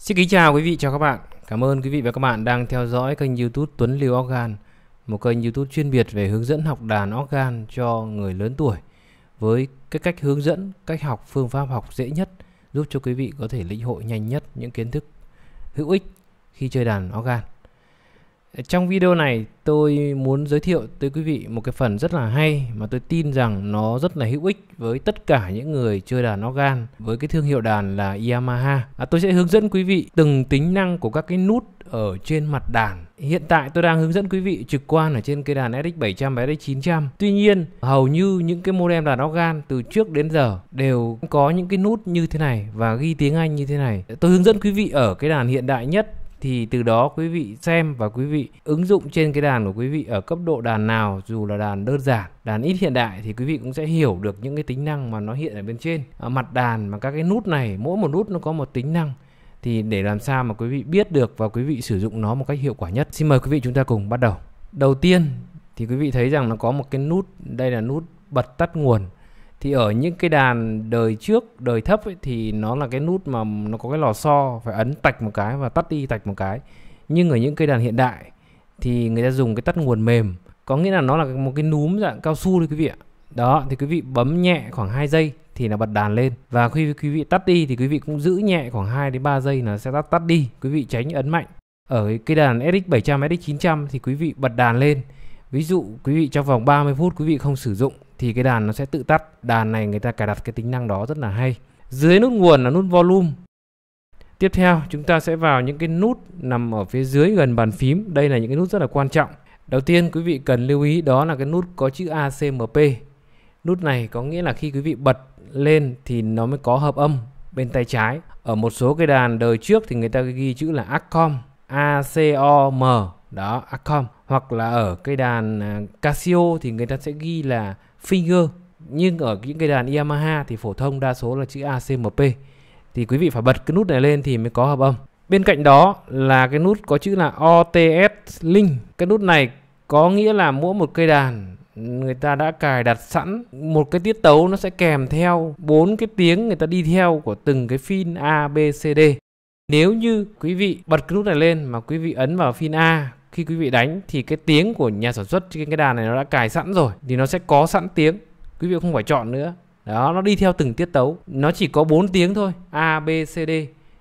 Xin kính chào quý vị, chào các bạn. Cảm ơn quý vị và các bạn đang theo dõi kênh YouTube Tuấn Lưu Organ, một kênh YouTube chuyên biệt về hướng dẫn học đàn organ cho người lớn tuổi với cái cách hướng dẫn, cách học, phương pháp học dễ nhất giúp cho quý vị có thể lĩnh hội nhanh nhất những kiến thức hữu ích khi chơi đàn organ. Trong video này tôi muốn giới thiệu tới quý vị một cái phần rất là hay mà tôi tin rằng nó rất là hữu ích với tất cả những người chơi đàn organ với cái thương hiệu đàn là Yamaha. À, tôi sẽ hướng dẫn quý vị từng tính năng của các cái nút ở trên mặt đàn. Hiện tại tôi đang hướng dẫn quý vị trực quan ở trên cây đàn SX700 và SX900. Tuy nhiên, hầu như những cái model đàn organ từ trước đến giờ đều có những cái nút như thế này và ghi tiếng Anh như thế này. Tôi hướng dẫn quý vị ở cái đàn hiện đại nhất thì từ đó quý vị xem và quý vị ứng dụng trên cái đàn của quý vị ở cấp độ đàn nào dù là đàn đơn giản đàn ít hiện đại thì quý vị cũng sẽ hiểu được những cái tính năng mà nó hiện ở bên trên ở mặt đàn mà các cái nút này mỗi một nút nó có một tính năng thì để làm sao mà quý vị biết được và quý vị sử dụng nó một cách hiệu quả nhất xin mời quý vị chúng ta cùng bắt đầu đầu tiên thì quý vị thấy rằng nó có một cái nút đây là nút bật tắt nguồn thì ở những cái đàn đời trước đời thấp ấy, thì nó là cái nút mà nó có cái lò xo phải ấn tạch một cái và tắt đi tạch một cái nhưng ở những cây đàn hiện đại thì người ta dùng cái tắt nguồn mềm có nghĩa là nó là một cái núm dạng cao su đấy quý vị ạ đó thì quý vị bấm nhẹ khoảng 2 giây thì là bật đàn lên và khi quý vị tắt đi thì quý vị cũng giữ nhẹ khoảng 2 đến 3 giây là sẽ tắt tắt đi quý vị tránh ấn mạnh ở cái đàn SX700 SX900 thì quý vị bật đàn lên ví dụ quý vị trong vòng 30 phút quý vị không sử dụng thì cái đàn nó sẽ tự tắt đàn này người ta cài đặt cái tính năng đó rất là hay dưới nút nguồn là nút volume tiếp theo chúng ta sẽ vào những cái nút nằm ở phía dưới gần bàn phím đây là những cái nút rất là quan trọng đầu tiên quý vị cần lưu ý đó là cái nút có chữ ACMP nút này có nghĩa là khi quý vị bật lên thì nó mới có hợp âm bên tay trái ở một số cái đàn đời trước thì người ta ghi chữ là ACOM ACOM đó ACOM hoặc là ở cây đàn à, Casio thì người ta sẽ ghi là finger nhưng ở những cây đàn Yamaha thì phổ thông đa số là chữ ACMP thì quý vị phải bật cái nút này lên thì mới có hợp âm bên cạnh đó là cái nút có chữ là OTS link cái nút này có nghĩa là mỗi một cây đàn người ta đã cài đặt sẵn một cái tiết tấu nó sẽ kèm theo bốn cái tiếng người ta đi theo của từng cái phin A B C D nếu như quý vị bật cái nút này lên mà quý vị ấn vào phin A khi quý vị đánh thì cái tiếng của nhà sản xuất trên cái đàn này nó đã cài sẵn rồi thì nó sẽ có sẵn tiếng quý vị không phải chọn nữa đó nó đi theo từng tiết tấu nó chỉ có 4 tiếng thôi a b c d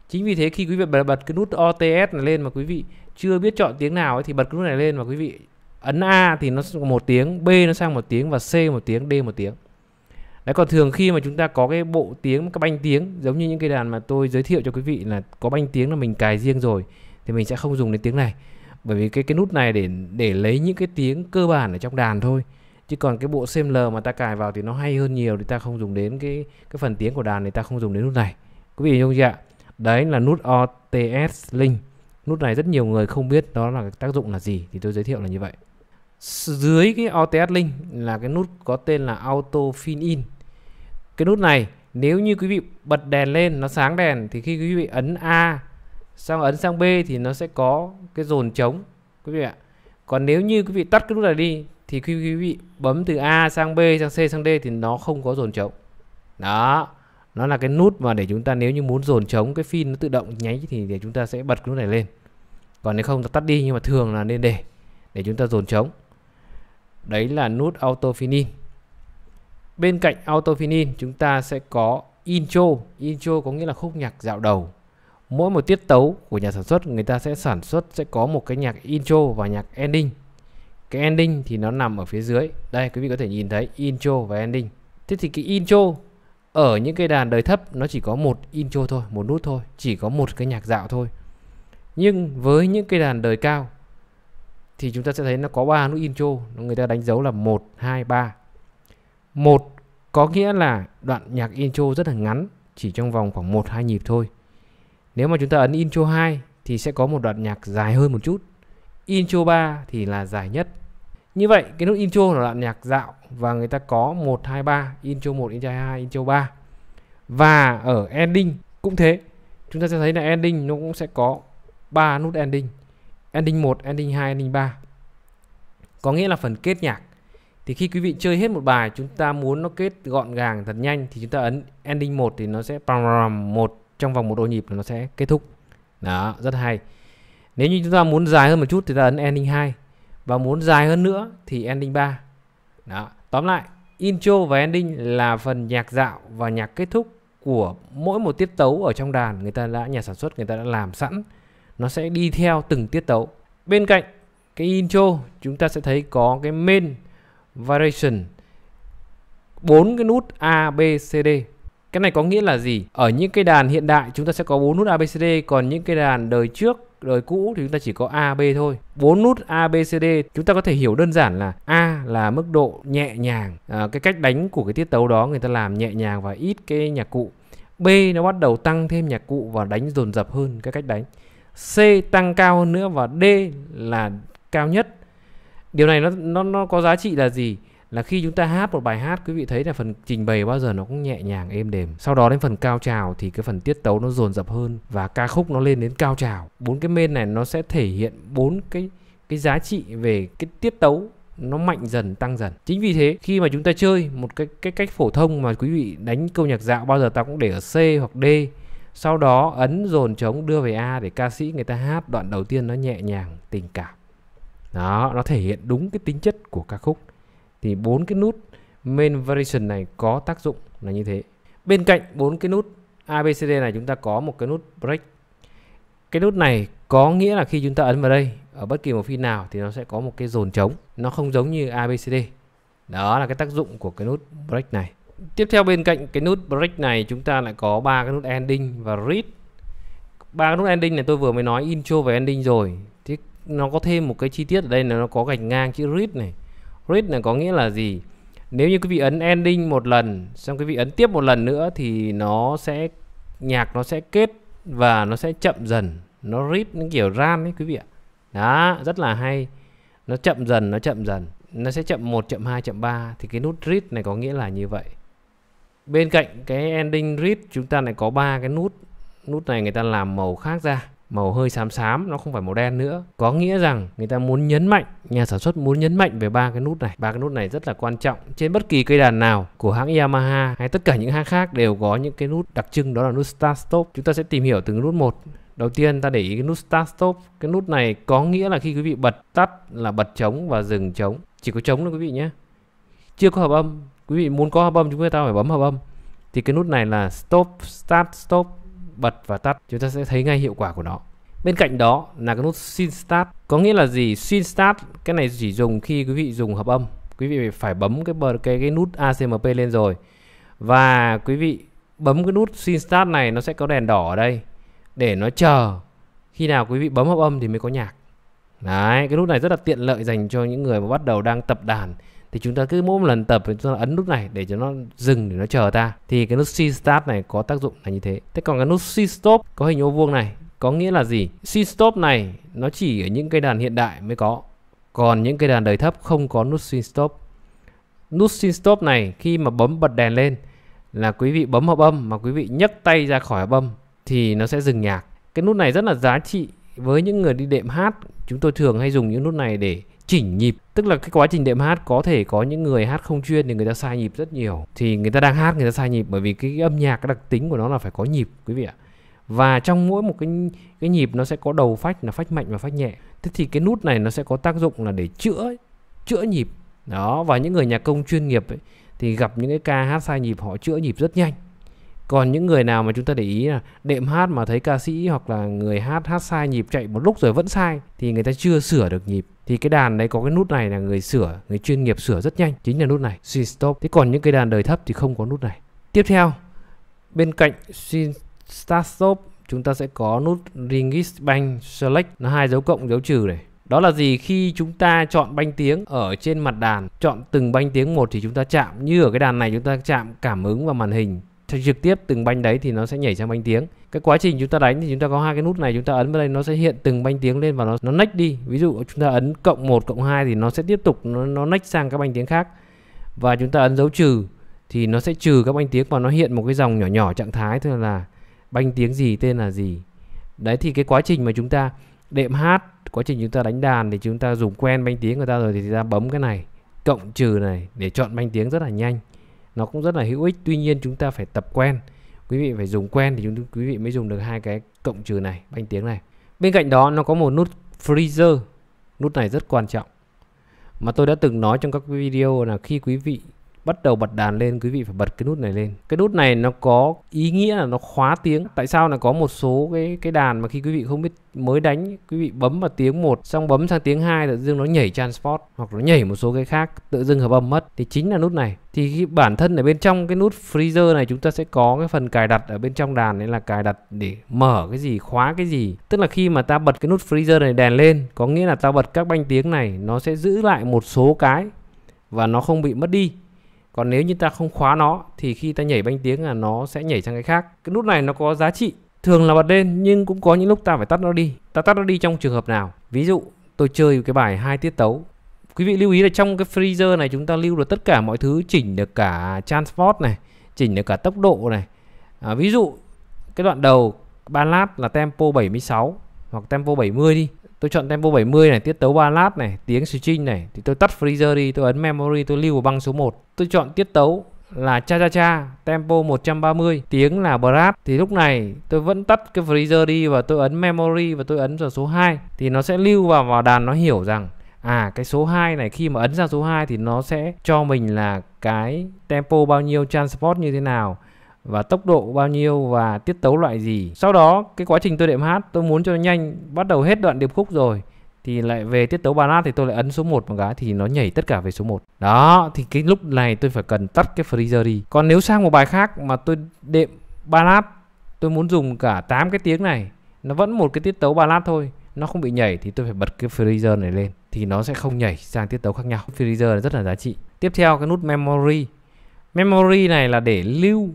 chính vì thế khi quý vị bật, bật cái nút ots này lên mà quý vị chưa biết chọn tiếng nào ấy, thì bật cái nút này lên và quý vị ấn a thì nó một tiếng b nó sang một tiếng và c một tiếng d một tiếng Đấy còn thường khi mà chúng ta có cái bộ tiếng cái banh tiếng giống như những cái đàn mà tôi giới thiệu cho quý vị là có banh tiếng là mình cài riêng rồi thì mình sẽ không dùng đến tiếng này bởi vì cái cái nút này để để lấy những cái tiếng cơ bản ở trong đàn thôi chứ còn cái bộ CML mà ta cài vào thì nó hay hơn nhiều thì ta không dùng đến cái cái phần tiếng của đàn thì ta không dùng đến nút này quý vị không ạ đấy là nút OTS link nút này rất nhiều người không biết đó là tác dụng là gì thì tôi giới thiệu là như vậy dưới cái OTS link là cái nút có tên là auto fill in cái nút này nếu như quý vị bật đèn lên nó sáng đèn thì khi quý vị ấn A sang ấn sang B thì nó sẽ có cái dồn trống quý vị ạ còn nếu như quý vị tắt cái nút này đi thì khi quý vị bấm từ A sang B sang C sang D thì nó không có dồn trống đó nó là cái nút mà để chúng ta nếu như muốn dồn trống cái phim nó tự động nháy thì để chúng ta sẽ bật cái nút này lên còn nếu không ta tắt đi nhưng mà thường là nên để để chúng ta dồn trống đấy là nút auto Finin. bên cạnh auto Finin chúng ta sẽ có intro intro có nghĩa là khúc nhạc dạo đầu mỗi một tiết tấu của nhà sản xuất người ta sẽ sản xuất sẽ có một cái nhạc intro và nhạc ending cái ending thì nó nằm ở phía dưới đây quý vị có thể nhìn thấy intro và ending thế thì cái intro ở những cây đàn đời thấp nó chỉ có một intro thôi một nút thôi chỉ có một cái nhạc dạo thôi nhưng với những cây đàn đời cao thì chúng ta sẽ thấy nó có ba nút intro người ta đánh dấu là một hai ba. một có nghĩa là đoạn nhạc intro rất là ngắn chỉ trong vòng khoảng một hai nhịp thôi nếu mà chúng ta ấn intro 2 thì sẽ có một đoạn nhạc dài hơn một chút. Intro 3 thì là dài nhất. Như vậy cái nút intro là đoạn nhạc dạo và người ta có 1 2 3, intro 1, intro 2, intro 3. Và ở ending cũng thế. Chúng ta sẽ thấy là ending nó cũng sẽ có 3 nút ending. Ending 1, ending 2, ending 3. Có nghĩa là phần kết nhạc. Thì khi quý vị chơi hết một bài chúng ta muốn nó kết gọn gàng thật nhanh thì chúng ta ấn ending 1 thì nó sẽ 1 trong vòng một ô nhịp là nó sẽ kết thúc đó rất hay nếu như chúng ta muốn dài hơn một chút thì ta ấn ending 2 và muốn dài hơn nữa thì ending 3 đó tóm lại intro và ending là phần nhạc dạo và nhạc kết thúc của mỗi một tiết tấu ở trong đàn người ta đã nhà sản xuất người ta đã làm sẵn nó sẽ đi theo từng tiết tấu bên cạnh cái intro chúng ta sẽ thấy có cái main variation bốn cái nút A B C D cái này có nghĩa là gì? Ở những cái đàn hiện đại chúng ta sẽ có 4 nút ABCD, còn những cái đàn đời trước đời cũ thì chúng ta chỉ có A, B thôi. 4 nút A, B, C, D chúng ta có thể hiểu đơn giản là A là mức độ nhẹ nhàng, à, cái cách đánh của cái tiết tấu đó người ta làm nhẹ nhàng và ít cái nhạc cụ. B nó bắt đầu tăng thêm nhạc cụ và đánh dồn dập hơn cái cách đánh. C tăng cao hơn nữa và D là cao nhất. Điều này nó nó nó có giá trị là gì? là khi chúng ta hát một bài hát quý vị thấy là phần trình bày bao giờ nó cũng nhẹ nhàng êm đềm sau đó đến phần cao trào thì cái phần tiết tấu nó dồn dập hơn và ca khúc nó lên đến cao trào bốn cái main này nó sẽ thể hiện bốn cái cái giá trị về cái tiết tấu nó mạnh dần tăng dần chính vì thế khi mà chúng ta chơi một cái cái cách phổ thông mà quý vị đánh câu nhạc dạo bao giờ ta cũng để ở C hoặc D sau đó ấn dồn trống đưa về A để ca sĩ người ta hát đoạn đầu tiên nó nhẹ nhàng tình cảm đó nó thể hiện đúng cái tính chất của ca khúc thì bốn cái nút main variation này có tác dụng là như thế bên cạnh bốn cái nút ABCD này chúng ta có một cái nút break cái nút này có nghĩa là khi chúng ta ấn vào đây ở bất kỳ một phi nào thì nó sẽ có một cái dồn trống nó không giống như ABCD đó là cái tác dụng của cái nút break này tiếp theo bên cạnh cái nút break này chúng ta lại có ba cái nút ending và read ba cái nút ending này tôi vừa mới nói intro và ending rồi thì nó có thêm một cái chi tiết ở đây là nó có gạch ngang chữ read này read là có nghĩa là gì nếu như quý vị ấn ending một lần xong quý vị ấn tiếp một lần nữa thì nó sẽ nhạc nó sẽ kết và nó sẽ chậm dần nó read những kiểu ram ấy quý vị ạ đó rất là hay nó chậm dần nó chậm dần nó sẽ chậm 1 chậm 2 chậm 3 thì cái nút read này có nghĩa là như vậy bên cạnh cái ending read chúng ta lại có ba cái nút nút này người ta làm màu khác ra màu hơi xám xám nó không phải màu đen nữa có nghĩa rằng người ta muốn nhấn mạnh nhà sản xuất muốn nhấn mạnh về ba cái nút này ba cái nút này rất là quan trọng trên bất kỳ cây đàn nào của hãng Yamaha hay tất cả những hãng khác đều có những cái nút đặc trưng đó là nút start stop chúng ta sẽ tìm hiểu từng nút một Đầu tiên ta để ý cái nút Start Stop. Cái nút này có nghĩa là khi quý vị bật tắt là bật trống và dừng trống. Chỉ có trống thôi quý vị nhé. Chưa có hợp âm. Quý vị muốn có hợp âm chúng ta phải bấm hợp âm. Thì cái nút này là Stop, Start, Stop bật và tắt chúng ta sẽ thấy ngay hiệu quả của nó bên cạnh đó là cái nút sin start có nghĩa là gì sin start cái này chỉ dùng khi quý vị dùng hợp âm quý vị phải bấm cái bờ cái cái nút acmp lên rồi và quý vị bấm cái nút sin start này nó sẽ có đèn đỏ ở đây để nó chờ khi nào quý vị bấm hợp âm thì mới có nhạc đấy cái nút này rất là tiện lợi dành cho những người mà bắt đầu đang tập đàn thì chúng ta cứ mỗi một lần tập chúng ta ấn nút này để cho nó dừng để nó chờ ta thì cái nút C start này có tác dụng là như thế thế còn cái nút C stop có hình ô vuông này có nghĩa là gì C stop này nó chỉ ở những cây đàn hiện đại mới có còn những cây đàn đời thấp không có nút C stop nút C stop này khi mà bấm bật đèn lên là quý vị bấm hợp âm mà quý vị nhấc tay ra khỏi hợp âm thì nó sẽ dừng nhạc cái nút này rất là giá trị với những người đi đệm hát chúng tôi thường hay dùng những nút này để chỉnh nhịp tức là cái quá trình đệm hát có thể có những người hát không chuyên thì người ta sai nhịp rất nhiều thì người ta đang hát người ta sai nhịp bởi vì cái âm nhạc cái đặc tính của nó là phải có nhịp quý vị ạ và trong mỗi một cái cái nhịp nó sẽ có đầu phách là phách mạnh và phách nhẹ thế thì cái nút này nó sẽ có tác dụng là để chữa chữa nhịp đó và những người nhạc công chuyên nghiệp ấy, thì gặp những cái ca hát sai nhịp họ chữa nhịp rất nhanh còn những người nào mà chúng ta để ý là đệm hát mà thấy ca sĩ hoặc là người hát hát sai nhịp chạy một lúc rồi vẫn sai thì người ta chưa sửa được nhịp thì cái đàn đấy có cái nút này là người sửa người chuyên nghiệp sửa rất nhanh chính là nút này swing stop thế còn những cái đàn đời thấp thì không có nút này tiếp theo bên cạnh swing start stop chúng ta sẽ có nút ringis banh select nó hai dấu cộng dấu trừ này đó là gì khi chúng ta chọn banh tiếng ở trên mặt đàn chọn từng banh tiếng một thì chúng ta chạm như ở cái đàn này chúng ta chạm cảm ứng vào màn hình thì trực tiếp từng banh đấy thì nó sẽ nhảy sang banh tiếng cái quá trình chúng ta đánh thì chúng ta có hai cái nút này chúng ta ấn vào đây nó sẽ hiện từng banh tiếng lên và nó nó nách đi ví dụ chúng ta ấn cộng 1 cộng 2 thì nó sẽ tiếp tục nó nó nách sang các banh tiếng khác và chúng ta ấn dấu trừ thì nó sẽ trừ các banh tiếng và nó hiện một cái dòng nhỏ nhỏ trạng thái thôi là banh tiếng gì tên là gì đấy thì cái quá trình mà chúng ta đệm hát quá trình chúng ta đánh đàn thì chúng ta dùng quen banh tiếng người ta rồi thì chúng ta bấm cái này cộng trừ này để chọn banh tiếng rất là nhanh nó cũng rất là hữu ích tuy nhiên chúng ta phải tập quen quý vị phải dùng quen thì chúng quý vị mới dùng được hai cái cộng trừ này banh tiếng này bên cạnh đó nó có một nút freezer nút này rất quan trọng mà tôi đã từng nói trong các video là khi quý vị bắt đầu bật đàn lên quý vị phải bật cái nút này lên cái nút này nó có ý nghĩa là nó khóa tiếng tại sao là có một số cái cái đàn mà khi quý vị không biết mới đánh quý vị bấm vào tiếng một xong bấm sang tiếng hai tự dưng nó nhảy transport hoặc nó nhảy một số cái khác tự dưng hợp âm mất thì chính là nút này thì khi bản thân ở bên trong cái nút freezer này chúng ta sẽ có cái phần cài đặt ở bên trong đàn đấy là cài đặt để mở cái gì khóa cái gì tức là khi mà ta bật cái nút freezer này đèn lên có nghĩa là ta bật các banh tiếng này nó sẽ giữ lại một số cái và nó không bị mất đi còn nếu như ta không khóa nó thì khi ta nhảy banh tiếng là nó sẽ nhảy sang cái khác cái nút này nó có giá trị thường là bật lên nhưng cũng có những lúc ta phải tắt nó đi ta tắt nó đi trong trường hợp nào ví dụ tôi chơi cái bài hai tiết tấu quý vị lưu ý là trong cái freezer này chúng ta lưu được tất cả mọi thứ chỉnh được cả transport này chỉnh được cả tốc độ này à, ví dụ cái đoạn đầu ballad là tempo 76 hoặc tempo 70 đi tôi chọn tempo 70 này tiết tấu ballad này tiếng string này thì tôi tắt freezer đi tôi ấn memory tôi lưu vào băng số 1 tôi chọn tiết tấu là cha cha cha tempo 130 tiếng là brass thì lúc này tôi vẫn tắt cái freezer đi và tôi ấn memory và tôi ấn vào số 2 thì nó sẽ lưu vào vào đàn nó hiểu rằng à cái số 2 này khi mà ấn ra số 2 thì nó sẽ cho mình là cái tempo bao nhiêu transport như thế nào và tốc độ bao nhiêu và tiết tấu loại gì sau đó cái quá trình tôi đệm hát tôi muốn cho nó nhanh bắt đầu hết đoạn điệp khúc rồi thì lại về tiết tấu ballad thì tôi lại ấn số 1 một cái thì nó nhảy tất cả về số 1. Đó, thì cái lúc này tôi phải cần tắt cái freezer đi. Còn nếu sang một bài khác mà tôi đệm ballad, tôi muốn dùng cả 8 cái tiếng này, nó vẫn một cái tiết tấu ballad thôi, nó không bị nhảy thì tôi phải bật cái freezer này lên thì nó sẽ không nhảy sang tiết tấu khác nhau. Freezer rất là giá trị. Tiếp theo cái nút memory. Memory này là để lưu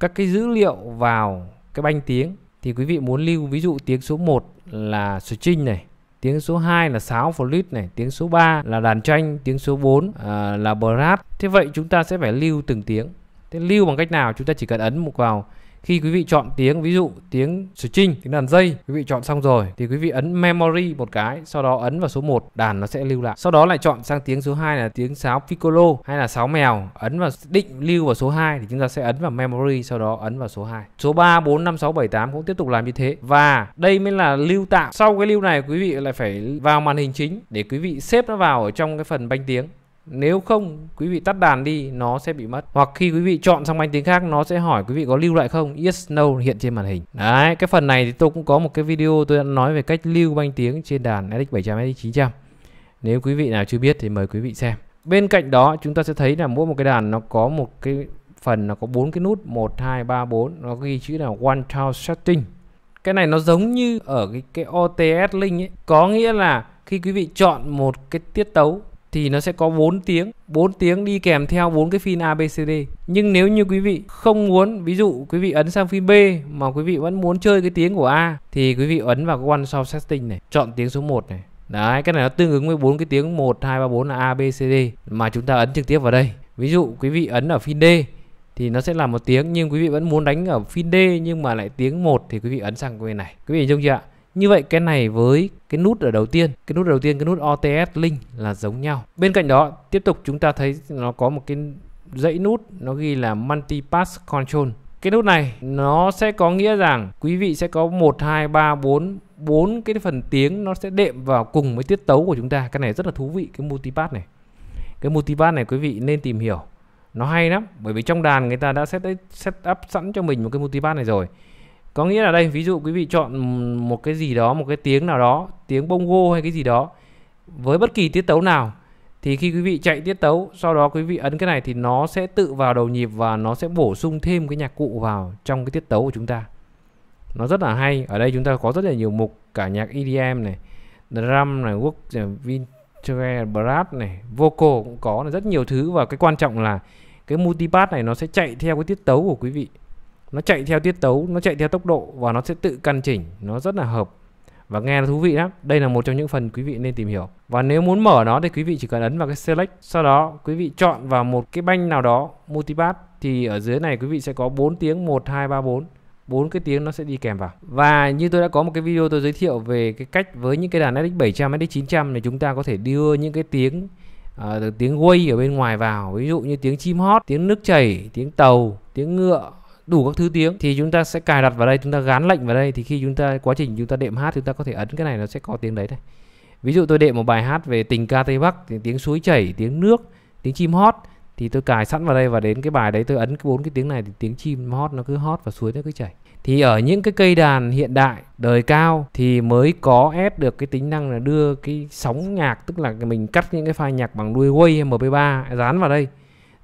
các cái dữ liệu vào cái banh tiếng thì quý vị muốn lưu ví dụ tiếng số 1 là string này tiếng số 2 là sáo flute này tiếng số 3 là đàn tranh tiếng số 4 à, là brass thế vậy chúng ta sẽ phải lưu từng tiếng thế lưu bằng cách nào chúng ta chỉ cần ấn một vào khi quý vị chọn tiếng ví dụ tiếng string tiếng đàn dây quý vị chọn xong rồi thì quý vị ấn memory một cái sau đó ấn vào số 1 đàn nó sẽ lưu lại sau đó lại chọn sang tiếng số 2 là tiếng sáo piccolo hay là sáo mèo ấn vào định lưu vào số 2 thì chúng ta sẽ ấn vào memory sau đó ấn vào số 2 số 3 4 5 6 7 8 cũng tiếp tục làm như thế và đây mới là lưu tạo sau cái lưu này quý vị lại phải vào màn hình chính để quý vị xếp nó vào ở trong cái phần banh tiếng nếu không quý vị tắt đàn đi nó sẽ bị mất hoặc khi quý vị chọn sang máy tính khác nó sẽ hỏi quý vị có lưu lại không yes no hiện trên màn hình đấy cái phần này thì tôi cũng có một cái video tôi đã nói về cách lưu banh tiếng trên đàn SX 700 SX 900 nếu quý vị nào chưa biết thì mời quý vị xem bên cạnh đó chúng ta sẽ thấy là mỗi một cái đàn nó có một cái phần nó có bốn cái nút 1 2 3 4 nó ghi chữ là one child setting cái này nó giống như ở cái cái OTS link ấy có nghĩa là khi quý vị chọn một cái tiết tấu thì nó sẽ có 4 tiếng 4 tiếng đi kèm theo bốn cái phim ABCD nhưng nếu như quý vị không muốn ví dụ quý vị ấn sang phim B mà quý vị vẫn muốn chơi cái tiếng của A thì quý vị ấn vào cái one sound setting này chọn tiếng số 1 này Đấy, cái này nó tương ứng với bốn cái tiếng 1, 2, 3, 4 là ABCD mà chúng ta ấn trực tiếp vào đây. Ví dụ quý vị ấn ở phim D thì nó sẽ là một tiếng nhưng quý vị vẫn muốn đánh ở phim D nhưng mà lại tiếng 1 thì quý vị ấn sang bên này. Quý vị hình chưa ạ? Như vậy cái này với cái nút ở đầu tiên, cái nút đầu tiên cái nút OTS link là giống nhau. Bên cạnh đó, tiếp tục chúng ta thấy nó có một cái dãy nút nó ghi là multi pass control. Cái nút này nó sẽ có nghĩa rằng quý vị sẽ có 1 2 3 4 bốn cái phần tiếng nó sẽ đệm vào cùng với tiết tấu của chúng ta. Cái này rất là thú vị cái Multi Pass này. Cái Multi Pass này quý vị nên tìm hiểu. Nó hay lắm bởi vì trong đàn người ta đã set up sẵn cho mình một cái Multi Pass này rồi có nghĩa là đây ví dụ quý vị chọn một cái gì đó một cái tiếng nào đó tiếng bongo hay cái gì đó với bất kỳ tiết tấu nào thì khi quý vị chạy tiết tấu sau đó quý vị ấn cái này thì nó sẽ tự vào đầu nhịp và nó sẽ bổ sung thêm cái nhạc cụ vào trong cái tiết tấu của chúng ta nó rất là hay ở đây chúng ta có rất là nhiều mục cả nhạc EDM này drum này work này, vintre brass này vocal cũng có rất nhiều thứ và cái quan trọng là cái multipath này nó sẽ chạy theo cái tiết tấu của quý vị nó chạy theo tiết tấu nó chạy theo tốc độ và nó sẽ tự căn chỉnh nó rất là hợp và nghe là thú vị lắm đây là một trong những phần quý vị nên tìm hiểu và nếu muốn mở nó thì quý vị chỉ cần ấn vào cái select sau đó quý vị chọn vào một cái banh nào đó multipath thì ở dưới này quý vị sẽ có 4 tiếng 1 2 3 4 bốn cái tiếng nó sẽ đi kèm vào và như tôi đã có một cái video tôi giới thiệu về cái cách với những cái đàn SX 700 SX 900 này chúng ta có thể đưa những cái tiếng uh, tiếng quay ở bên ngoài vào ví dụ như tiếng chim hót tiếng nước chảy tiếng tàu tiếng ngựa đủ các thứ tiếng thì chúng ta sẽ cài đặt vào đây chúng ta gán lệnh vào đây thì khi chúng ta quá trình chúng ta đệm hát chúng ta có thể ấn cái này nó sẽ có tiếng đấy đây ví dụ tôi đệm một bài hát về tình ca tây bắc thì tiếng suối chảy tiếng nước tiếng chim hót thì tôi cài sẵn vào đây và đến cái bài đấy tôi ấn bốn cái tiếng này thì tiếng chim hót nó cứ hót và suối nó cứ chảy thì ở những cái cây đàn hiện đại đời cao thì mới có ép được cái tính năng là đưa cái sóng nhạc tức là mình cắt những cái file nhạc bằng đuôi quay mp3 dán vào đây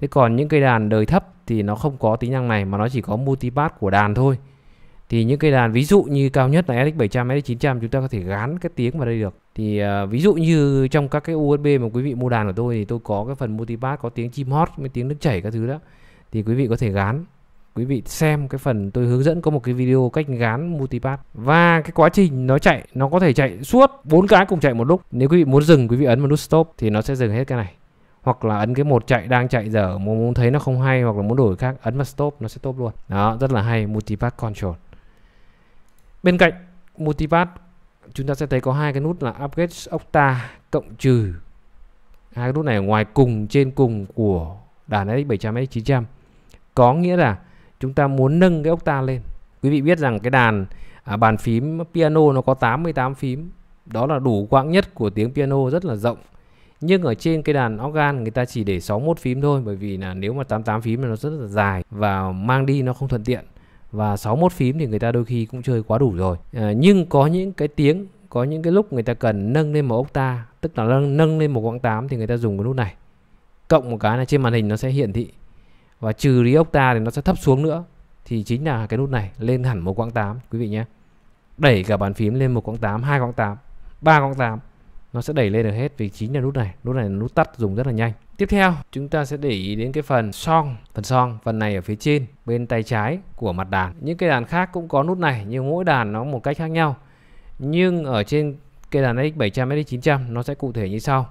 thế còn những cây đàn đời thấp thì nó không có tính năng này mà nó chỉ có multipath của đàn thôi thì những cây đàn ví dụ như cao nhất là SX700, SX900 chúng ta có thể gán cái tiếng vào đây được thì uh, ví dụ như trong các cái USB mà quý vị mua đàn của tôi thì tôi có cái phần multipath có tiếng chim hót với tiếng nước chảy các thứ đó thì quý vị có thể gán quý vị xem cái phần tôi hướng dẫn có một cái video cách gán multipath và cái quá trình nó chạy nó có thể chạy suốt bốn cái cùng chạy một lúc nếu quý vị muốn dừng quý vị ấn vào nút stop thì nó sẽ dừng hết cái này hoặc là ấn cái một chạy đang chạy dở muốn muốn thấy nó không hay hoặc là muốn đổi khác ấn vào stop nó sẽ stop luôn đó rất là hay multipath control bên cạnh multipath chúng ta sẽ thấy có hai cái nút là upgrade octa cộng trừ hai cái nút này ở ngoài cùng trên cùng của đàn SX700 SX900 có nghĩa là chúng ta muốn nâng cái octa lên quý vị biết rằng cái đàn à, bàn phím piano nó có 88 phím đó là đủ quãng nhất của tiếng piano rất là rộng nhưng ở trên cái đàn organ người ta chỉ để 61 phím thôi bởi vì là nếu mà 88 phím thì nó rất là dài và mang đi nó không thuận tiện và 61 phím thì người ta đôi khi cũng chơi quá đủ rồi à, nhưng có những cái tiếng có những cái lúc người ta cần nâng lên một octa tức là nâng, nâng lên một quãng 8 thì người ta dùng cái nút này cộng một cái là trên màn hình nó sẽ hiển thị và trừ đi octa thì nó sẽ thấp xuống nữa thì chính là cái nút này lên hẳn một quãng 8 quý vị nhé đẩy cả bàn phím lên một quãng 8 hai quãng 8 ba quãng 8 nó sẽ đẩy lên được hết vị trí là nút này nút này là nút tắt dùng rất là nhanh tiếp theo chúng ta sẽ để ý đến cái phần song phần song phần này ở phía trên bên tay trái của mặt đàn những cái đàn khác cũng có nút này nhưng mỗi đàn nó một cách khác nhau nhưng ở trên cây đàn X700 X900 nó sẽ cụ thể như sau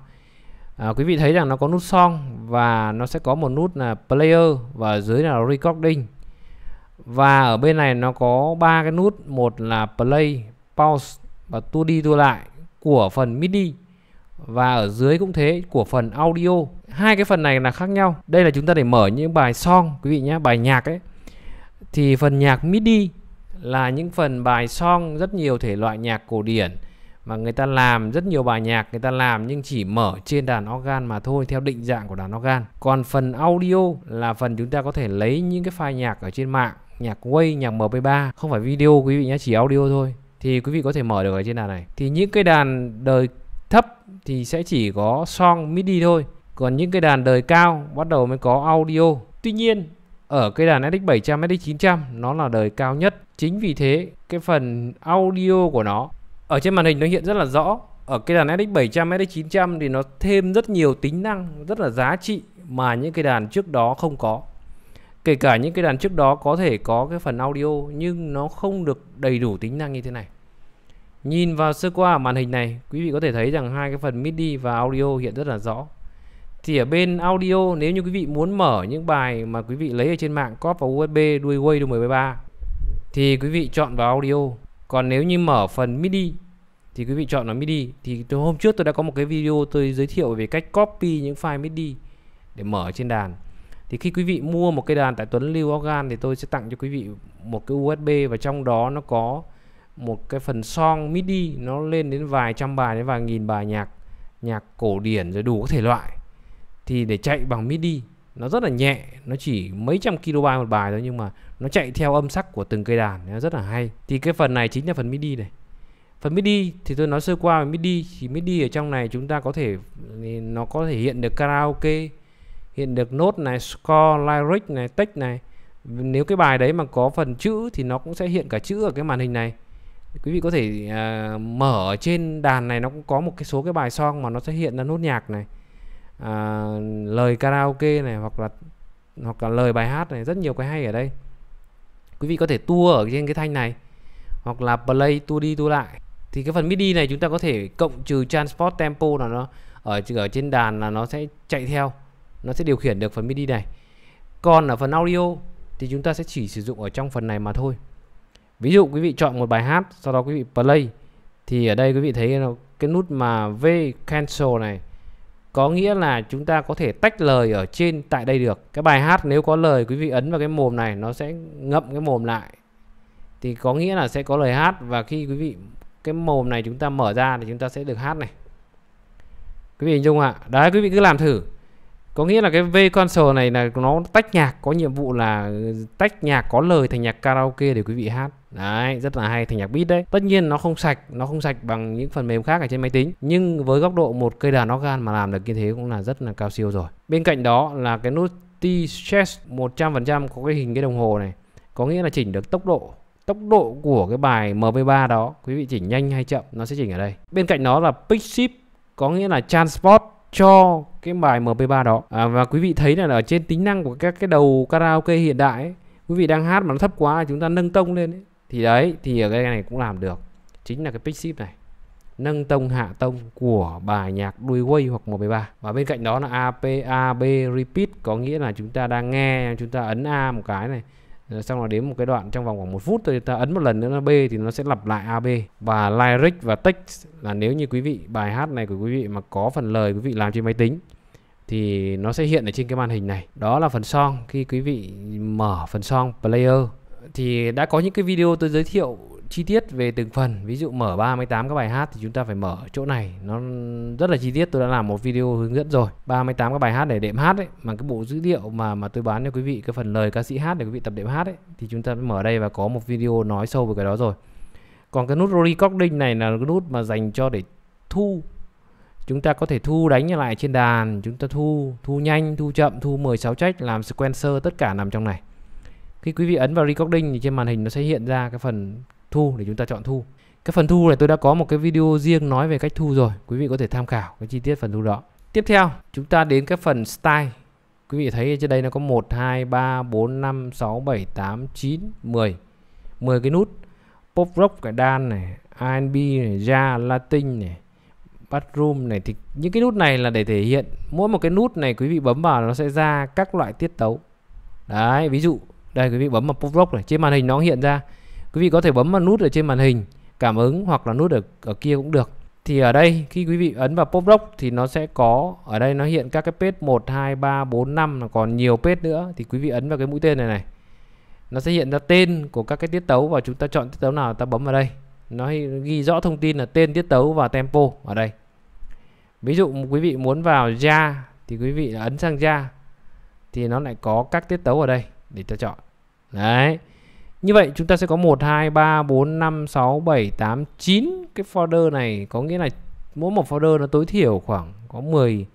à, quý vị thấy rằng nó có nút song và nó sẽ có một nút là player và dưới là recording và ở bên này nó có ba cái nút một là play pause và tua đi tua lại của phần MIDI và ở dưới cũng thế của phần audio hai cái phần này là khác nhau đây là chúng ta để mở những bài song quý vị nhé bài nhạc ấy thì phần nhạc MIDI là những phần bài song rất nhiều thể loại nhạc cổ điển mà người ta làm rất nhiều bài nhạc người ta làm nhưng chỉ mở trên đàn organ mà thôi theo định dạng của đàn organ còn phần audio là phần chúng ta có thể lấy những cái file nhạc ở trên mạng nhạc quay nhạc mp3 không phải video quý vị nhé chỉ audio thôi thì quý vị có thể mở được ở trên đàn này thì những cái đàn đời thấp thì sẽ chỉ có song midi thôi còn những cái đàn đời cao bắt đầu mới có audio tuy nhiên ở cái đàn SX700, SX900 nó là đời cao nhất chính vì thế cái phần audio của nó ở trên màn hình nó hiện rất là rõ ở cái đàn SX700, SX900 thì nó thêm rất nhiều tính năng rất là giá trị mà những cái đàn trước đó không có kể cả những cái đàn trước đó có thể có cái phần audio nhưng nó không được đầy đủ tính năng như thế này nhìn vào sơ qua màn hình này quý vị có thể thấy rằng hai cái phần MIDI và audio hiện rất là rõ thì ở bên audio nếu như quý vị muốn mở những bài mà quý vị lấy ở trên mạng cóp vào USB đuôi Wave 13 thì quý vị chọn vào audio còn nếu như mở phần MIDI thì quý vị chọn vào MIDI thì hôm trước tôi đã có một cái video tôi giới thiệu về cách copy những file MIDI để mở trên đàn thì khi quý vị mua một cây đàn tại Tuấn Lưu Organ thì tôi sẽ tặng cho quý vị một cái USB và trong đó nó có một cái phần song MIDI nó lên đến vài trăm bài đến vài nghìn bài nhạc nhạc cổ điển rồi đủ các thể loại thì để chạy bằng MIDI nó rất là nhẹ nó chỉ mấy trăm kilobyte một bài thôi nhưng mà nó chạy theo âm sắc của từng cây đàn nó rất là hay thì cái phần này chính là phần MIDI này phần MIDI thì tôi nói sơ qua về MIDI thì MIDI ở trong này chúng ta có thể nó có thể hiện được karaoke hiện được nốt này score lyric này text này nếu cái bài đấy mà có phần chữ thì nó cũng sẽ hiện cả chữ ở cái màn hình này quý vị có thể uh, mở trên đàn này nó cũng có một cái số cái bài song mà nó sẽ hiện ra nốt nhạc này uh, lời karaoke này hoặc là hoặc là lời bài hát này rất nhiều cái hay ở đây quý vị có thể tua ở trên cái thanh này hoặc là play tua đi tua lại thì cái phần midi này chúng ta có thể cộng trừ transport tempo là nó ở ở trên đàn là nó sẽ chạy theo nó sẽ điều khiển được phần MIDI này còn ở phần audio thì chúng ta sẽ chỉ sử dụng ở trong phần này mà thôi ví dụ quý vị chọn một bài hát sau đó quý vị play thì ở đây quý vị thấy cái nút mà V cancel này có nghĩa là chúng ta có thể tách lời ở trên tại đây được cái bài hát nếu có lời quý vị ấn vào cái mồm này nó sẽ ngậm cái mồm lại thì có nghĩa là sẽ có lời hát và khi quý vị cái mồm này chúng ta mở ra thì chúng ta sẽ được hát này quý vị hình dung ạ đấy quý vị cứ làm thử có nghĩa là cái V console này là nó tách nhạc có nhiệm vụ là tách nhạc có lời thành nhạc karaoke để quý vị hát Đấy, rất là hay thành nhạc beat đấy. Tất nhiên nó không sạch, nó không sạch bằng những phần mềm khác ở trên máy tính, nhưng với góc độ một cây đàn organ mà làm được như thế cũng là rất là cao siêu rồi. Bên cạnh đó là cái nút T-Stress 100% có cái hình cái đồng hồ này, có nghĩa là chỉnh được tốc độ tốc độ của cái bài mv 3 đó, quý vị chỉnh nhanh hay chậm nó sẽ chỉnh ở đây. Bên cạnh đó là pick ship có nghĩa là transport cho cái bài MP3 đó à, và quý vị thấy là ở trên tính năng của các cái đầu karaoke hiện đại ấy, quý vị đang hát mà nó thấp quá chúng ta nâng tông lên ấy. thì đấy thì ở cái này cũng làm được chính là cái pitch shift này nâng tông hạ tông của bài nhạc đuôi quay hoặc M.P.3 và bên cạnh đó là AP AB repeat có nghĩa là chúng ta đang nghe chúng ta ấn A một cái này xong là đến một cái đoạn trong vòng khoảng một phút thôi ta ấn một lần nữa là B thì nó sẽ lặp lại AB và lyric và text là nếu như quý vị bài hát này của quý vị mà có phần lời quý vị làm trên máy tính thì nó sẽ hiện ở trên cái màn hình này đó là phần song khi quý vị mở phần song player thì đã có những cái video tôi giới thiệu chi tiết về từng phần ví dụ mở 38 các bài hát thì chúng ta phải mở chỗ này nó rất là chi tiết tôi đã làm một video hướng dẫn rồi 38 các bài hát để đệm hát ấy mà cái bộ dữ liệu mà mà tôi bán cho quý vị cái phần lời ca sĩ hát để quý vị tập đệm hát ấy thì chúng ta mở đây và có một video nói sâu về cái đó rồi còn cái nút recording này là cái nút mà dành cho để thu chúng ta có thể thu đánh lại trên đàn chúng ta thu thu nhanh thu chậm thu 16 trách làm sequencer tất cả nằm trong này khi quý vị ấn vào recording thì trên màn hình nó sẽ hiện ra cái phần thu để chúng ta chọn thu cái phần thu này tôi đã có một cái video riêng nói về cách thu rồi quý vị có thể tham khảo cái chi tiết phần thu đó tiếp theo chúng ta đến cái phần style quý vị thấy trên đây nó có 1 2 3 4 5 6 7 8 9 10 10 cái nút pop rock cả đan này R&B này jazz latin này bathroom này thì những cái nút này là để thể hiện mỗi một cái nút này quý vị bấm vào nó sẽ ra các loại tiết tấu đấy ví dụ đây quý vị bấm vào pop rock này trên màn hình nó hiện ra quý vị có thể bấm vào nút ở trên màn hình cảm ứng hoặc là nút ở, ở kia cũng được thì ở đây khi quý vị ấn vào pop rock thì nó sẽ có ở đây nó hiện các cái page 1 2 3 4 5 là còn nhiều page nữa thì quý vị ấn vào cái mũi tên này này nó sẽ hiện ra tên của các cái tiết tấu và chúng ta chọn tiết tấu nào ta bấm vào đây nó ghi rõ thông tin là tên tiết tấu và tempo ở đây ví dụ quý vị muốn vào ra thì quý vị ấn sang ra thì nó lại có các tiết tấu ở đây để ta chọn đấy như vậy chúng ta sẽ có 1, 2, 3, 4, 5, 6, 7, 8, 9 cái folder này có nghĩa là mỗi một folder nó tối thiểu khoảng có 10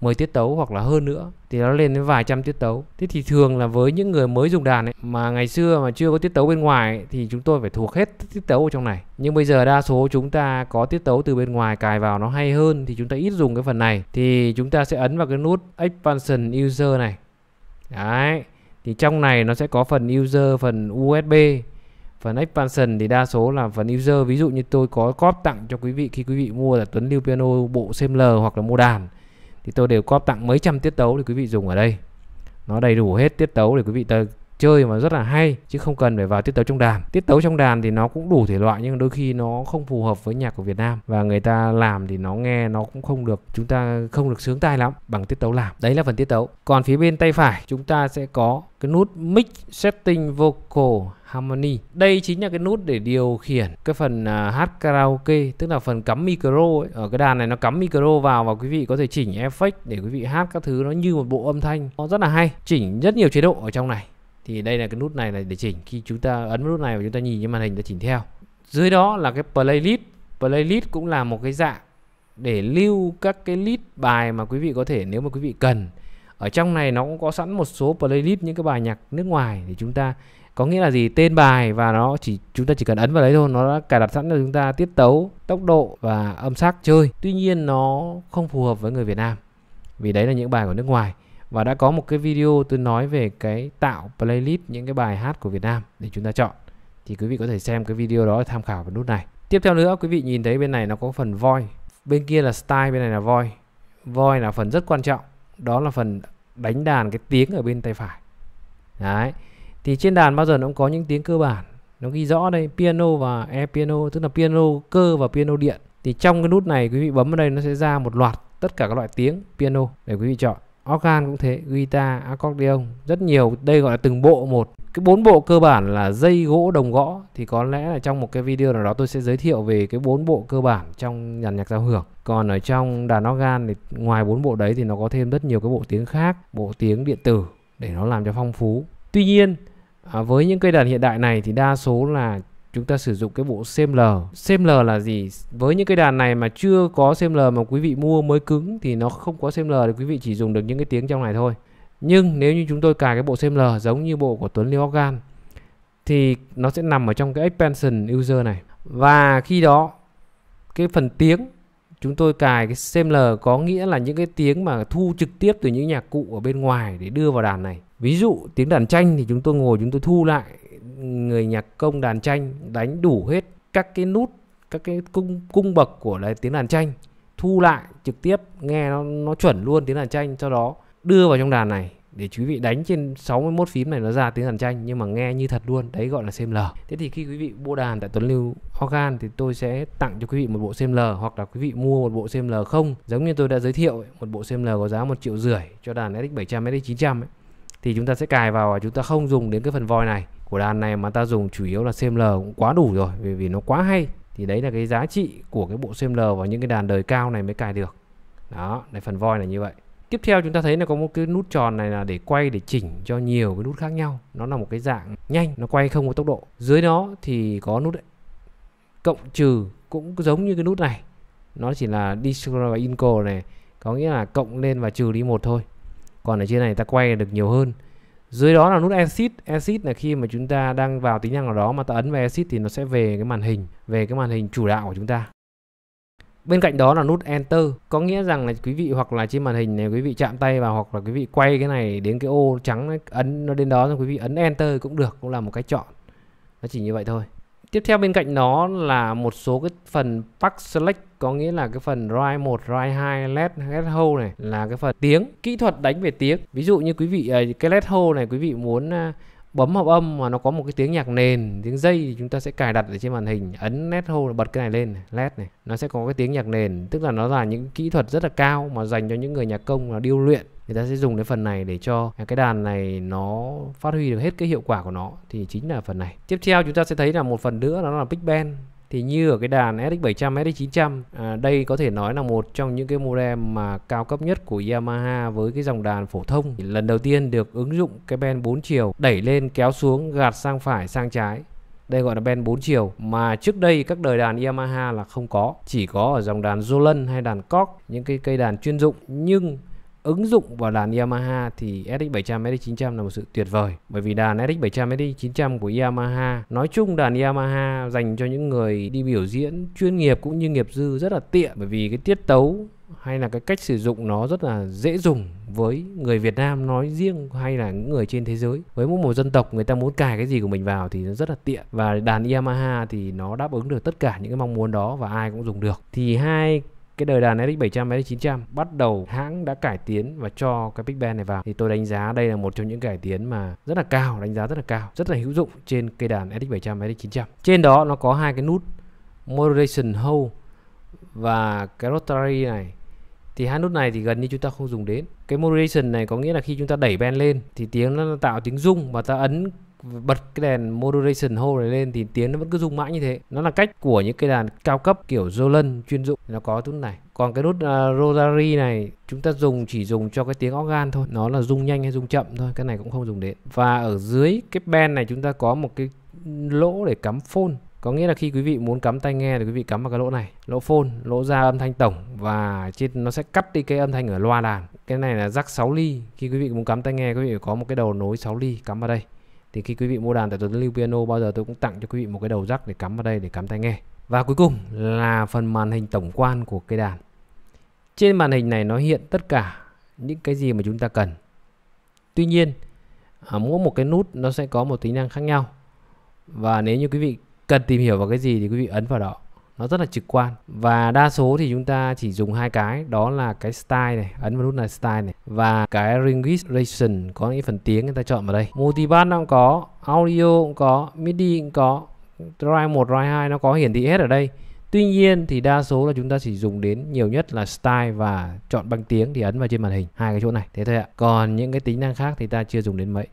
10 tiết tấu hoặc là hơn nữa thì nó lên đến vài trăm tiết tấu. Thế thì thường là với những người mới dùng đàn ấy mà ngày xưa mà chưa có tiết tấu bên ngoài ấy, thì chúng tôi phải thuộc hết tiết tấu ở trong này. Nhưng bây giờ đa số chúng ta có tiết tấu từ bên ngoài cài vào nó hay hơn thì chúng ta ít dùng cái phần này thì chúng ta sẽ ấn vào cái nút expansion user này. Đấy thì trong này nó sẽ có phần user phần USB phần expansion thì đa số là phần user ví dụ như tôi có cóp tặng cho quý vị khi quý vị mua là Tuấn Lưu Piano bộ CML hoặc là mua đàn thì tôi đều cóp tặng mấy trăm tiết tấu để quý vị dùng ở đây nó đầy đủ hết tiết tấu để quý vị chơi mà rất là hay chứ không cần phải vào tiết tấu trong đàn tiết tấu trong đàn thì nó cũng đủ thể loại nhưng đôi khi nó không phù hợp với nhạc của Việt Nam và người ta làm thì nó nghe nó cũng không được chúng ta không được sướng tai lắm bằng tiết tấu làm đấy là phần tiết tấu còn phía bên tay phải chúng ta sẽ có cái nút mix setting vocal harmony đây chính là cái nút để điều khiển cái phần uh, hát karaoke tức là phần cắm micro ấy. ở cái đàn này nó cắm micro vào và quý vị có thể chỉnh effect để quý vị hát các thứ nó như một bộ âm thanh nó rất là hay chỉnh rất nhiều chế độ ở trong này thì đây là cái nút này là để chỉnh khi chúng ta ấn nút này và chúng ta nhìn trên màn hình ta chỉnh theo dưới đó là cái playlist playlist cũng là một cái dạng để lưu các cái list bài mà quý vị có thể nếu mà quý vị cần ở trong này nó cũng có sẵn một số playlist những cái bài nhạc nước ngoài thì chúng ta có nghĩa là gì tên bài và nó chỉ chúng ta chỉ cần ấn vào đấy thôi nó đã cài đặt sẵn cho chúng ta tiết tấu tốc độ và âm sắc chơi tuy nhiên nó không phù hợp với người Việt Nam vì đấy là những bài của nước ngoài và đã có một cái video tôi nói về cái tạo playlist những cái bài hát của Việt Nam để chúng ta chọn thì quý vị có thể xem cái video đó để tham khảo vào nút này tiếp theo nữa quý vị nhìn thấy bên này nó có phần voi bên kia là style bên này là voi voi là phần rất quan trọng đó là phần đánh đàn cái tiếng ở bên tay phải đấy thì trên đàn bao giờ nó cũng có những tiếng cơ bản nó ghi rõ đây piano và e piano tức là piano cơ và piano điện thì trong cái nút này quý vị bấm vào đây nó sẽ ra một loạt tất cả các loại tiếng piano để quý vị chọn organ cũng thế guitar accordion rất nhiều đây gọi là từng bộ một cái bốn bộ cơ bản là dây gỗ đồng gõ thì có lẽ là trong một cái video nào đó tôi sẽ giới thiệu về cái bốn bộ cơ bản trong dàn nhạc giao hưởng còn ở trong đàn organ thì ngoài bốn bộ đấy thì nó có thêm rất nhiều cái bộ tiếng khác bộ tiếng điện tử để nó làm cho phong phú tuy nhiên à, với những cây đàn hiện đại này thì đa số là chúng ta sử dụng cái bộ CML. CML là gì? Với những cái đàn này mà chưa có CML mà quý vị mua mới cứng thì nó không có CML thì quý vị chỉ dùng được những cái tiếng trong này thôi. Nhưng nếu như chúng tôi cài cái bộ CML giống như bộ của Tuấn Liêu Organ thì nó sẽ nằm ở trong cái expansion user này. Và khi đó cái phần tiếng chúng tôi cài cái CML có nghĩa là những cái tiếng mà thu trực tiếp từ những nhạc cụ ở bên ngoài để đưa vào đàn này. Ví dụ tiếng đàn tranh thì chúng tôi ngồi chúng tôi thu lại người nhạc công đàn tranh đánh đủ hết các cái nút các cái cung cung bậc của là tiếng đàn tranh thu lại trực tiếp nghe nó nó chuẩn luôn tiếng đàn tranh sau đó đưa vào trong đàn này để quý vị đánh trên 61 phím này nó ra tiếng đàn tranh nhưng mà nghe như thật luôn đấy gọi là CML thế thì khi quý vị mua đàn tại Tuấn Lưu Organ thì tôi sẽ tặng cho quý vị một bộ CML hoặc là quý vị mua một bộ CML không giống như tôi đã giới thiệu một bộ CML có giá một triệu rưỡi cho đàn SX700 SX900 ấy. thì chúng ta sẽ cài vào và chúng ta không dùng đến cái phần voi này của đàn này mà ta dùng chủ yếu là CML cũng quá đủ rồi vì vì nó quá hay thì đấy là cái giá trị của cái bộ CML và những cái đàn đời cao này mới cài được đó này phần voi là như vậy tiếp theo chúng ta thấy là có một cái nút tròn này là để quay để chỉnh cho nhiều cái nút khác nhau nó là một cái dạng nhanh nó quay không có tốc độ dưới đó thì có nút ấy. cộng trừ cũng giống như cái nút này nó chỉ là đi và inco này có nghĩa là cộng lên và trừ đi một thôi còn ở trên này ta quay được nhiều hơn dưới đó là nút exit exit là khi mà chúng ta đang vào tính năng nào đó mà ta ấn vào exit thì nó sẽ về cái màn hình về cái màn hình chủ đạo của chúng ta bên cạnh đó là nút enter có nghĩa rằng là quý vị hoặc là trên màn hình này quý vị chạm tay vào hoặc là quý vị quay cái này đến cái ô trắng ấy, ấn nó đến đó rồi quý vị ấn enter cũng được cũng là một cách chọn nó chỉ như vậy thôi tiếp theo bên cạnh đó là một số cái phần pack select có nghĩa là cái phần RAI 1, RAI 2, LED, LED hole này là cái phần tiếng, kỹ thuật đánh về tiếng. Ví dụ như quý vị à, cái LED hole này quý vị muốn à, bấm hợp âm mà nó có một cái tiếng nhạc nền tiếng dây thì chúng ta sẽ cài đặt ở trên màn hình ấn led hole bật cái này lên led này nó sẽ có cái tiếng nhạc nền tức là nó là những kỹ thuật rất là cao mà dành cho những người nhạc công là điêu luyện người ta sẽ dùng cái phần này để cho cái đàn này nó phát huy được hết cái hiệu quả của nó thì chính là phần này tiếp theo chúng ta sẽ thấy là một phần nữa đó là big band thì như ở cái đàn SX700, SX900 à, đây có thể nói là một trong những cái model mà cao cấp nhất của Yamaha với cái dòng đàn phổ thông lần đầu tiên được ứng dụng cái ben 4 chiều đẩy lên kéo xuống gạt sang phải sang trái đây gọi là ben 4 chiều mà trước đây các đời đàn Yamaha là không có chỉ có ở dòng đàn Zolan hay đàn Korg những cái cây đàn chuyên dụng nhưng ứng dụng vào đàn Yamaha thì SX700, SX900 là một sự tuyệt vời bởi vì đàn SX700, SX900 của Yamaha nói chung đàn Yamaha dành cho những người đi biểu diễn chuyên nghiệp cũng như nghiệp dư rất là tiện bởi vì cái tiết tấu hay là cái cách sử dụng nó rất là dễ dùng với người Việt Nam nói riêng hay là những người trên thế giới với mỗi một dân tộc người ta muốn cài cái gì của mình vào thì nó rất là tiện và đàn Yamaha thì nó đáp ứng được tất cả những cái mong muốn đó và ai cũng dùng được thì hai cái đời đàn RX 700 RX 900 bắt đầu hãng đã cải tiến và cho cái Big Band này vào thì tôi đánh giá đây là một trong những cải tiến mà rất là cao đánh giá rất là cao rất là hữu dụng trên cây đàn RX 700 RX 900 trên đó nó có hai cái nút modulation hold và cái rotary này thì hai nút này thì gần như chúng ta không dùng đến cái modulation này có nghĩa là khi chúng ta đẩy band lên thì tiếng nó tạo tiếng rung và ta ấn bật cái đèn modulation hole này lên thì tiếng nó vẫn cứ rung mãi như thế nó là cách của những cái đàn cao cấp kiểu Roland chuyên dụng nó có nút này còn cái nút uh, à, rotary này chúng ta dùng chỉ dùng cho cái tiếng organ thôi nó là rung nhanh hay rung chậm thôi cái này cũng không dùng đến và ở dưới cái ben này chúng ta có một cái lỗ để cắm phone có nghĩa là khi quý vị muốn cắm tai nghe thì quý vị cắm vào cái lỗ này lỗ phone lỗ ra âm thanh tổng và trên nó sẽ cắt đi cái âm thanh ở loa đàn cái này là rắc 6 ly khi quý vị muốn cắm tai nghe quý vị có một cái đầu nối 6 ly cắm vào đây thì khi quý vị mua đàn tại tuần lưu piano bao giờ tôi cũng tặng cho quý vị một cái đầu rắc để cắm vào đây để cắm tai nghe và cuối cùng là phần màn hình tổng quan của cây đàn trên màn hình này nó hiện tất cả những cái gì mà chúng ta cần tuy nhiên à, mỗi một cái nút nó sẽ có một tính năng khác nhau và nếu như quý vị cần tìm hiểu vào cái gì thì quý vị ấn vào đó nó rất là trực quan và đa số thì chúng ta chỉ dùng hai cái đó là cái style này ấn vào nút là style này và cái registration có những phần tiếng người ta chọn vào đây multiband nó cũng có audio cũng có midi cũng có drive một drive hai nó có hiển thị hết ở đây Tuy nhiên thì đa số là chúng ta chỉ dùng đến nhiều nhất là style và chọn băng tiếng thì ấn vào trên màn hình hai cái chỗ này thế thôi ạ. Còn những cái tính năng khác thì ta chưa dùng đến mấy.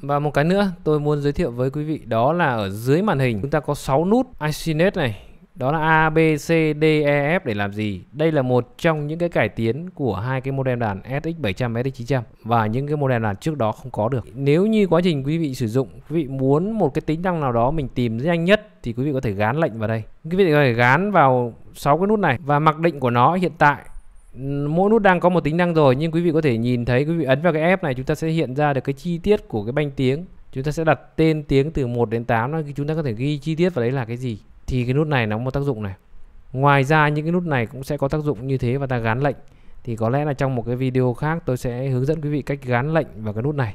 Và một cái nữa tôi muốn giới thiệu với quý vị đó là ở dưới màn hình chúng ta có 6 nút icnet này, đó là A, B, C, D, E, F để làm gì? Đây là một trong những cái cải tiến của hai cái model đàn SX700, SX900 và những cái model đàn trước đó không có được. Nếu như quá trình quý vị sử dụng, quý vị muốn một cái tính năng nào đó mình tìm nhanh nhất thì quý vị có thể gán lệnh vào đây. Quý vị có thể gán vào 6 cái nút này và mặc định của nó hiện tại mỗi nút đang có một tính năng rồi nhưng quý vị có thể nhìn thấy quý vị ấn vào cái f này chúng ta sẽ hiện ra được cái chi tiết của cái banh tiếng chúng ta sẽ đặt tên tiếng từ 1 đến 8 chúng ta có thể ghi chi tiết vào đấy là cái gì thì cái nút này nó có tác dụng này ngoài ra những cái nút này cũng sẽ có tác dụng như thế và ta gán lệnh thì có lẽ là trong một cái video khác tôi sẽ hướng dẫn quý vị cách gán lệnh vào cái nút này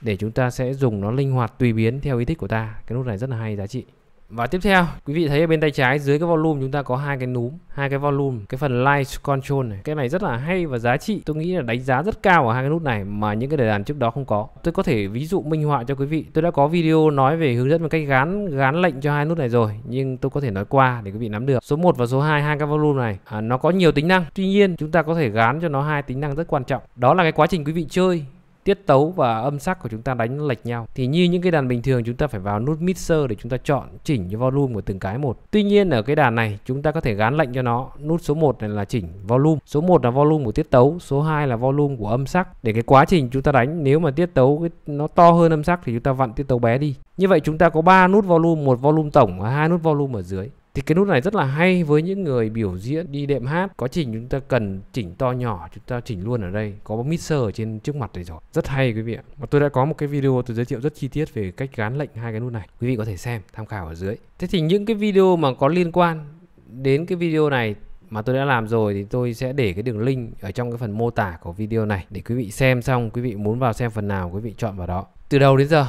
để chúng ta sẽ dùng nó linh hoạt tùy biến theo ý thích của ta cái nút này rất là hay giá trị và tiếp theo quý vị thấy ở bên tay trái dưới cái volume chúng ta có hai cái núm hai cái volume cái phần light control này cái này rất là hay và giá trị tôi nghĩ là đánh giá rất cao ở hai cái nút này mà những cái đề đàn trước đó không có tôi có thể ví dụ minh họa cho quý vị tôi đã có video nói về hướng dẫn về cách gán gán lệnh cho hai nút này rồi nhưng tôi có thể nói qua để quý vị nắm được số 1 và số 2 hai cái volume này à, nó có nhiều tính năng tuy nhiên chúng ta có thể gán cho nó hai tính năng rất quan trọng đó là cái quá trình quý vị chơi tiết tấu và âm sắc của chúng ta đánh lệch nhau thì như những cái đàn bình thường chúng ta phải vào nút mixer để chúng ta chọn chỉnh cái volume của từng cái một tuy nhiên ở cái đàn này chúng ta có thể gán lệnh cho nó nút số 1 này là chỉnh volume số 1 là volume của tiết tấu số 2 là volume của âm sắc để cái quá trình chúng ta đánh nếu mà tiết tấu nó to hơn âm sắc thì chúng ta vặn tiết tấu bé đi như vậy chúng ta có 3 nút volume một volume tổng và hai nút volume ở dưới thì cái nút này rất là hay với những người biểu diễn đi đệm hát có chỉnh chúng ta cần chỉnh to nhỏ chúng ta chỉnh luôn ở đây có một mixer ở trên trước mặt này rồi rất hay quý vị ạ và tôi đã có một cái video tôi giới thiệu rất chi tiết về cách gán lệnh hai cái nút này quý vị có thể xem tham khảo ở dưới thế thì những cái video mà có liên quan đến cái video này mà tôi đã làm rồi thì tôi sẽ để cái đường link ở trong cái phần mô tả của video này để quý vị xem xong quý vị muốn vào xem phần nào quý vị chọn vào đó từ đầu đến giờ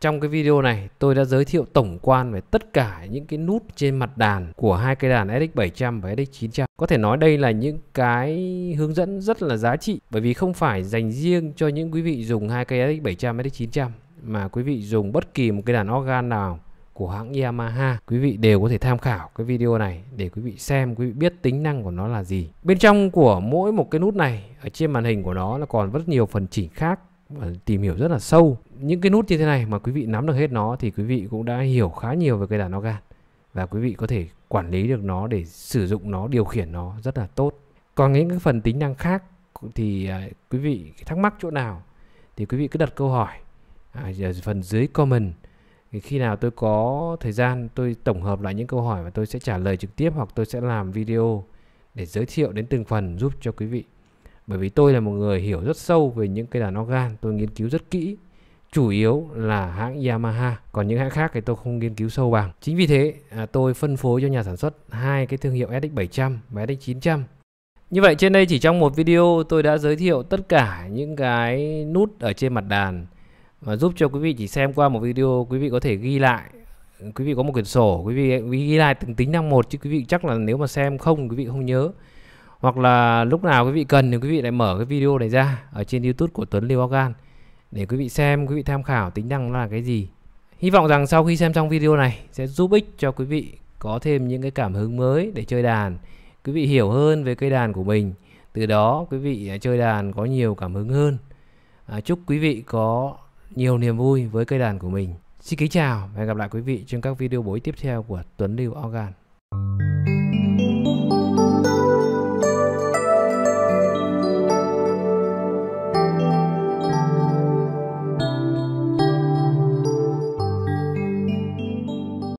trong cái video này tôi đã giới thiệu tổng quan về tất cả những cái nút trên mặt đàn của hai cây đàn SX700 và SX900. Có thể nói đây là những cái hướng dẫn rất là giá trị bởi vì không phải dành riêng cho những quý vị dùng hai cây SX700 SX900 mà quý vị dùng bất kỳ một cái đàn organ nào của hãng Yamaha. Quý vị đều có thể tham khảo cái video này để quý vị xem, quý vị biết tính năng của nó là gì. Bên trong của mỗi một cái nút này ở trên màn hình của nó là còn rất nhiều phần chỉnh khác tìm hiểu rất là sâu những cái nút như thế này mà quý vị nắm được hết nó thì quý vị cũng đã hiểu khá nhiều về cây đàn organ và quý vị có thể quản lý được nó để sử dụng nó điều khiển nó rất là tốt còn những cái phần tính năng khác thì à, quý vị thắc mắc chỗ nào thì quý vị cứ đặt câu hỏi à, ở phần dưới comment khi nào tôi có thời gian tôi tổng hợp lại những câu hỏi và tôi sẽ trả lời trực tiếp hoặc tôi sẽ làm video để giới thiệu đến từng phần giúp cho quý vị bởi vì tôi là một người hiểu rất sâu về những cái đàn organ tôi nghiên cứu rất kỹ chủ yếu là hãng Yamaha còn những hãng khác thì tôi không nghiên cứu sâu bằng chính vì thế à, tôi phân phối cho nhà sản xuất hai cái thương hiệu SX700 và SX900 như vậy trên đây chỉ trong một video tôi đã giới thiệu tất cả những cái nút ở trên mặt đàn và giúp cho quý vị chỉ xem qua một video quý vị có thể ghi lại quý vị có một quyển sổ quý vị ghi lại từng tính năng một chứ quý vị chắc là nếu mà xem không quý vị không nhớ hoặc là lúc nào quý vị cần thì quý vị lại mở cái video này ra ở trên YouTube của Tuấn lưu Organ để quý vị xem quý vị tham khảo tính năng là cái gì hy vọng rằng sau khi xem xong video này sẽ giúp ích cho quý vị có thêm những cái cảm hứng mới để chơi đàn quý vị hiểu hơn về cây đàn của mình từ đó quý vị à, chơi đàn có nhiều cảm hứng hơn à, chúc quý vị có nhiều niềm vui với cây đàn của mình xin kính chào và hẹn gặp lại quý vị trong các video buổi tiếp theo của Tuấn Lưu Organ Thank you